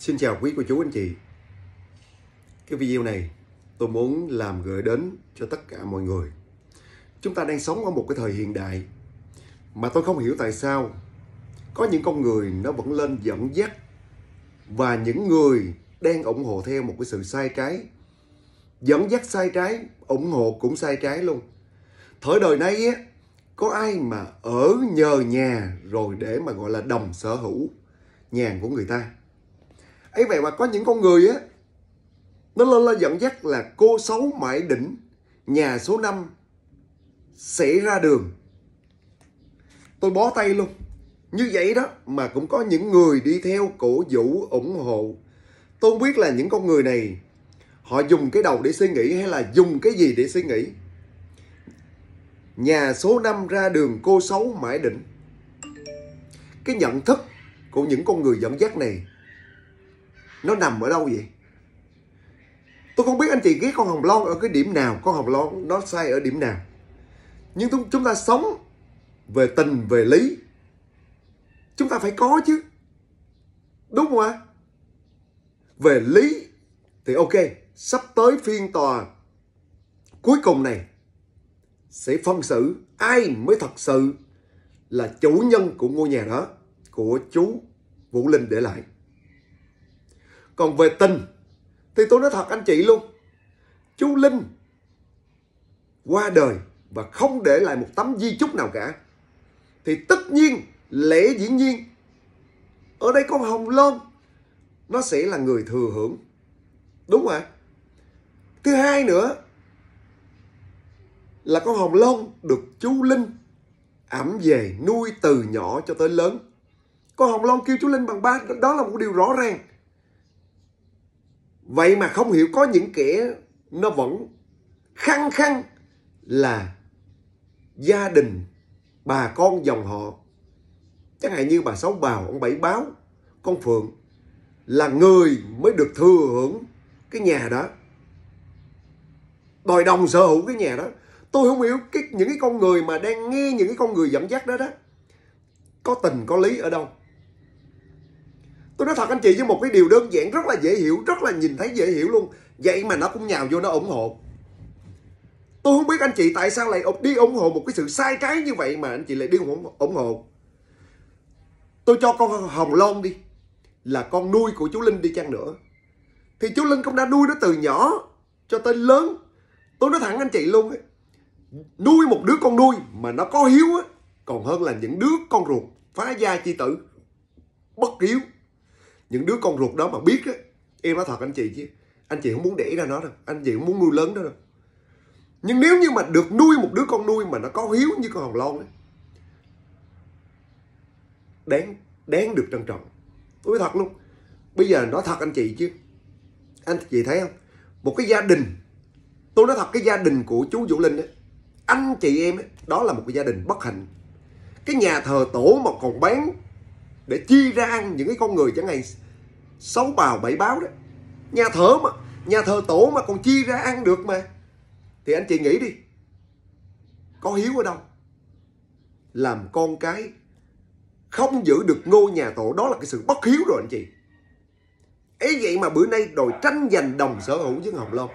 Xin chào quý cô chú anh chị. Cái video này tôi muốn làm gửi đến cho tất cả mọi người. Chúng ta đang sống ở một cái thời hiện đại mà tôi không hiểu tại sao có những con người nó vẫn lên dẫn dắt và những người đang ủng hộ theo một cái sự sai trái dẫn dắt sai trái ủng hộ cũng sai trái luôn thời đời nay á có ai mà ở nhờ nhà rồi để mà gọi là đồng sở hữu nhà của người ta ấy vậy mà có những con người á nó lên lên dẫn dắt là cô xấu mãi đỉnh nhà số 5 sẽ ra đường tôi bó tay luôn như vậy đó mà cũng có những người đi theo cổ vũ ủng hộ tôi biết là những con người này họ dùng cái đầu để suy nghĩ hay là dùng cái gì để suy nghĩ nhà số 5 ra đường cô xấu mãi đỉnh cái nhận thức của những con người dẫn dắt này nó nằm ở đâu vậy tôi không biết anh chị ghét con hồng loan ở cái điểm nào con hồng loan nó sai ở điểm nào nhưng chúng ta sống về tình về lý chúng ta phải có chứ đúng không ạ về lý thì ok sắp tới phiên tòa cuối cùng này sẽ phân xử ai mới thật sự là chủ nhân của ngôi nhà đó của chú Vũ Linh để lại còn về tình thì tôi nói thật anh chị luôn chú linh qua đời và không để lại một tấm di chúc nào cả thì tất nhiên lễ dĩ nhiên ở đây con hồng loan nó sẽ là người thừa hưởng đúng không ạ thứ hai nữa là con hồng loan được chú linh ẩm về nuôi từ nhỏ cho tới lớn con hồng long kêu chú linh bằng ba đó là một điều rõ ràng Vậy mà không hiểu có những kẻ nó vẫn khăng khăng là gia đình, bà con dòng họ. Chẳng hạn như bà Sáu Bào, ông Bảy Báo, con Phượng là người mới được thừa hưởng cái nhà đó. Đòi đồng sở hữu cái nhà đó. Tôi không hiểu cái, những cái con người mà đang nghe những cái con người dẫn dắt đó đó. Có tình, có lý ở đâu tôi nói thật anh chị với một cái điều đơn giản rất là dễ hiểu rất là nhìn thấy dễ hiểu luôn vậy mà nó cũng nhào vô nó ủng hộ tôi không biết anh chị tại sao lại đi ủng hộ một cái sự sai trái như vậy mà anh chị lại đi ủng hộ tôi cho con hồng lon đi là con nuôi của chú linh đi chăng nữa thì chú linh cũng đã nuôi nó từ nhỏ cho tới lớn tôi nói thẳng anh chị luôn ấy, nuôi một đứa con nuôi mà nó có hiếu ấy, còn hơn là những đứa con ruột phá gia chi tử bất hiếu những đứa con ruột đó mà biết á em nói thật anh chị chứ anh chị không muốn để ra nó đâu anh chị không muốn nuôi lớn đó đâu nhưng nếu như mà được nuôi một đứa con nuôi mà nó có hiếu như con hồng loan ấy, đáng đáng được trân trọng tôi nói thật luôn bây giờ nói thật anh chị chứ anh chị thấy không một cái gia đình tôi nói thật cái gia đình của chú vũ linh ấy, anh chị em ấy, đó là một cái gia đình bất hạnh cái nhà thờ tổ mà còn bán để chia ra những cái con người chẳng hạn sáu bào bảy báo đó nhà thờ mà nhà thờ tổ mà còn chia ra ăn được mà thì anh chị nghĩ đi có hiếu ở đâu làm con cái không giữ được ngôi nhà tổ đó là cái sự bất hiếu rồi anh chị ấy vậy mà bữa nay đòi tranh giành đồng sở hữu với hồng Long,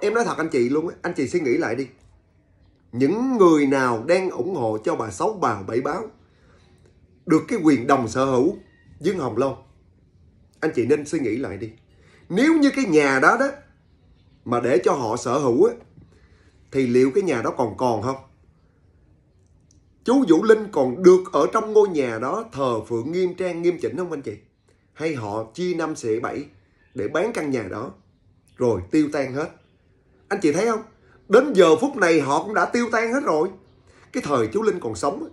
em nói thật anh chị luôn á anh chị suy nghĩ lại đi những người nào đang ủng hộ cho bà sáu bào bảy báo được cái quyền đồng sở hữu với hồng lâu anh chị nên suy nghĩ lại đi nếu như cái nhà đó đó mà để cho họ sở hữu á thì liệu cái nhà đó còn còn không chú vũ linh còn được ở trong ngôi nhà đó thờ phượng nghiêm trang nghiêm chỉnh không anh chị hay họ chia năm xẻ bảy để bán căn nhà đó rồi tiêu tan hết anh chị thấy không đến giờ phút này họ cũng đã tiêu tan hết rồi cái thời chú linh còn sống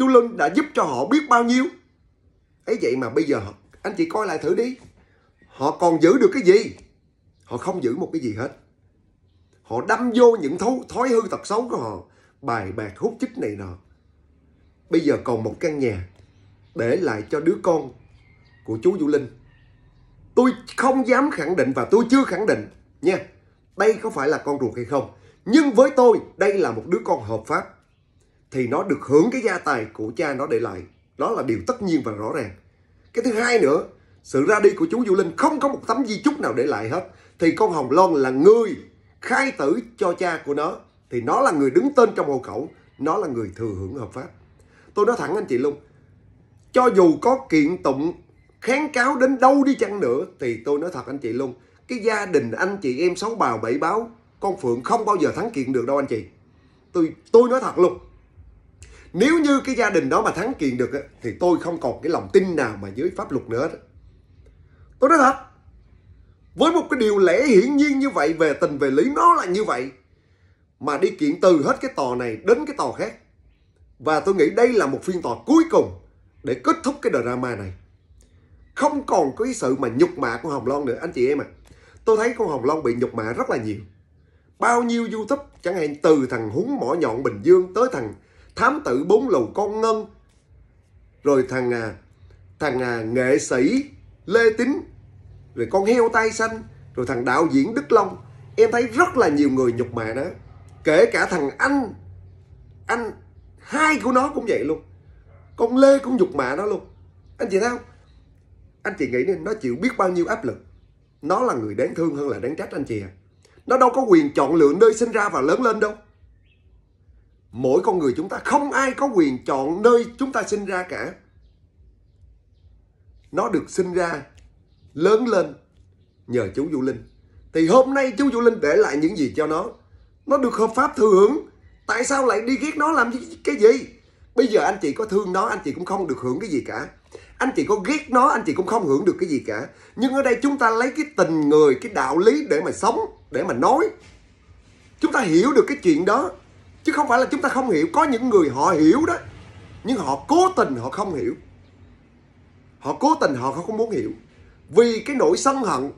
chú Linh đã giúp cho họ biết bao nhiêu ấy vậy mà bây giờ anh chị coi lại thử đi họ còn giữ được cái gì họ không giữ một cái gì hết họ đâm vô những thấu thói hư tật xấu của họ bài bạc hút chích này nọ bây giờ còn một căn nhà để lại cho đứa con của chú Vũ Linh tôi không dám khẳng định và tôi chưa khẳng định nha đây có phải là con ruột hay không nhưng với tôi đây là một đứa con hợp pháp thì nó được hưởng cái gia tài của cha nó để lại đó là điều tất nhiên và rõ ràng cái thứ hai nữa sự ra đi của chú Vũ Linh không có một tấm di chúc nào để lại hết thì con Hồng Loan là người khai tử cho cha của nó thì nó là người đứng tên trong hộ khẩu nó là người thừa hưởng hợp pháp tôi nói thẳng anh chị luôn cho dù có kiện tụng kháng cáo đến đâu đi chăng nữa thì tôi nói thật anh chị luôn cái gia đình anh chị em sáu bào bảy báo con phượng không bao giờ thắng kiện được đâu anh chị tôi tôi nói thật luôn nếu như cái gia đình đó mà thắng kiện được thì tôi không còn cái lòng tin nào mà dưới pháp luật nữa tôi nói thật với một cái điều lẽ hiển nhiên như vậy về tình về lý nó là như vậy mà đi kiện từ hết cái tòa này đến cái tòa khác và tôi nghĩ đây là một phiên tòa cuối cùng để kết thúc cái drama này không còn có cái sự mà nhục mạ con Hồng Loan nữa anh chị em à tôi thấy con Hồng Loan bị nhục mạ rất là nhiều bao nhiêu youtube chẳng hạn từ thằng húng mỏ nhọn Bình Dương tới thằng thám tử bốn lầu con ngân rồi thằng à, thằng à, nghệ sĩ lê tín rồi con heo tay xanh rồi thằng đạo diễn đức long em thấy rất là nhiều người nhục mạ đó kể cả thằng anh anh hai của nó cũng vậy luôn con lê cũng nhục mạ nó luôn anh chị thấy không anh chị nghĩ nên nó chịu biết bao nhiêu áp lực nó là người đáng thương hơn là đáng trách anh chị à nó đâu có quyền chọn lựa nơi sinh ra và lớn lên đâu mỗi con người chúng ta không ai có quyền chọn nơi chúng ta sinh ra cả nó được sinh ra lớn lên nhờ chú Vũ Linh thì hôm nay chú Vũ Linh để lại những gì cho nó nó được hợp pháp thừa hưởng tại sao lại đi ghét nó làm cái gì bây giờ anh chị có thương nó anh chị cũng không được hưởng cái gì cả anh chị có ghét nó anh chị cũng không hưởng được cái gì cả nhưng ở đây chúng ta lấy cái tình người cái đạo lý để mà sống để mà nói chúng ta hiểu được cái chuyện đó chứ không phải là chúng ta không hiểu có những người họ hiểu đó nhưng họ cố tình họ không hiểu họ cố tình họ không muốn hiểu vì cái nỗi sân hận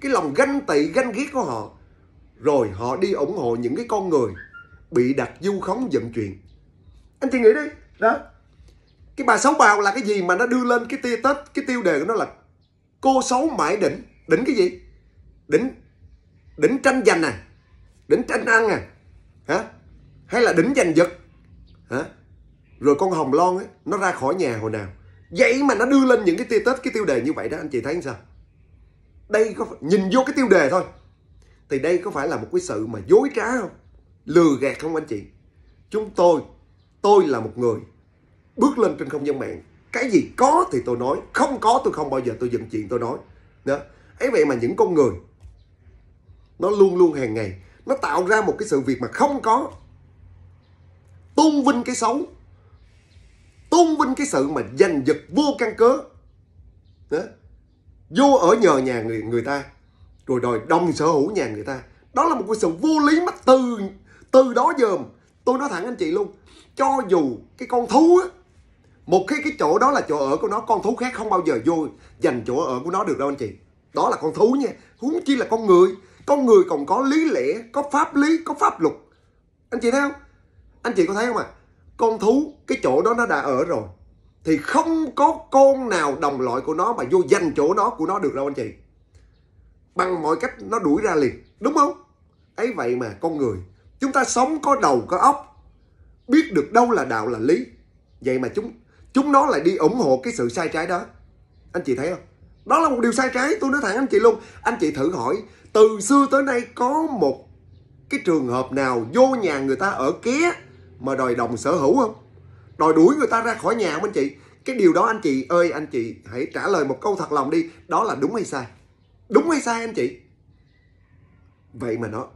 cái lòng ganh tị ganh ghét của họ rồi họ đi ủng hộ những cái con người bị đặt du khống dựng chuyện anh chị nghĩ đi đó cái bà xấu bào là cái gì mà nó đưa lên cái tia tết cái tiêu đề của nó là cô xấu mãi đỉnh đỉnh cái gì đỉnh đỉnh tranh giành à đỉnh tranh ăn à hả hay là đỉnh giành giật hả rồi con hồng loan ấy, nó ra khỏi nhà hồi nào vậy mà nó đưa lên những cái tiêu tết cái tiêu đề như vậy đó anh chị thấy sao đây có nhìn vô cái tiêu đề thôi thì đây có phải là một cái sự mà dối trá không lừa gạt không anh chị chúng tôi tôi là một người bước lên trên không gian mạng cái gì có thì tôi nói không có tôi không bao giờ tôi dựng chuyện tôi nói đó ấy vậy mà những con người nó luôn luôn hàng ngày nó tạo ra một cái sự việc mà không có tôn vinh cái xấu tôn vinh cái sự mà giành giật vô căn cớ đó. vô ở nhờ nhà người người ta rồi đòi đông sở hữu nhà người ta đó là một cái sự vô lý mà từ từ đó giờ tôi nói thẳng anh chị luôn cho dù cái con thú á, một cái cái chỗ đó là chỗ ở của nó con thú khác không bao giờ vô dành chỗ ở của nó được đâu anh chị đó là con thú nha huống chi là con người con người còn có lý lẽ có pháp lý có pháp luật anh chị thấy không anh chị có thấy không ạ à? con thú cái chỗ đó nó đã ở rồi thì không có con nào đồng loại của nó mà vô giành chỗ đó của nó được đâu anh chị bằng mọi cách nó đuổi ra liền đúng không ấy vậy mà con người chúng ta sống có đầu có óc biết được đâu là đạo là lý vậy mà chúng chúng nó lại đi ủng hộ cái sự sai trái đó anh chị thấy không đó là một điều sai trái tôi nói thẳng anh chị luôn anh chị thử hỏi từ xưa tới nay có một cái trường hợp nào vô nhà người ta ở ké mà đòi đồng sở hữu không đòi đuổi người ta ra khỏi nhà không anh chị cái điều đó anh chị ơi anh chị hãy trả lời một câu thật lòng đi đó là đúng hay sai đúng hay sai anh chị vậy mà nó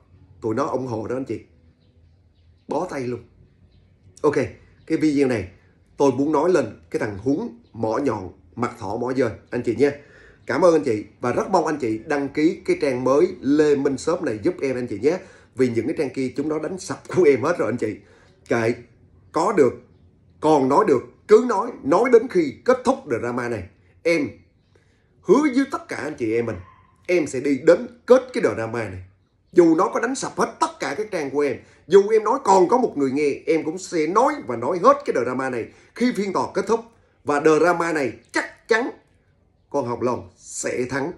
tụi nó ủng hộ đó anh chị bó tay luôn ok cái video này tôi muốn nói lên cái thằng húng mỏ nhọn mặt thỏ mỏ dơi anh chị nhé cảm ơn anh chị và rất mong anh chị đăng ký cái trang mới lê minh shop này giúp em anh chị nhé vì những cái trang kia chúng nó đánh sập của em hết rồi anh chị kệ có được còn nói được cứ nói nói đến khi kết thúc drama này em hứa với tất cả anh chị em mình em sẽ đi đến kết cái drama này dù nó có đánh sập hết tất cả các trang của em dù em nói còn có một người nghe em cũng sẽ nói và nói hết cái drama này khi phiên tòa kết thúc và drama này chắc chắn con học lòng sẽ thắng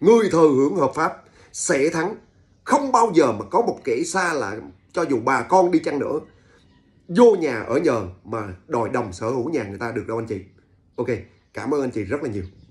người thừa hưởng hợp pháp sẽ thắng không bao giờ mà có một kẻ xa lạ cho dù bà con đi chăng nữa vô nhà ở nhờ mà đòi đồng sở hữu nhà người ta được đâu anh chị ok cảm ơn anh chị rất là nhiều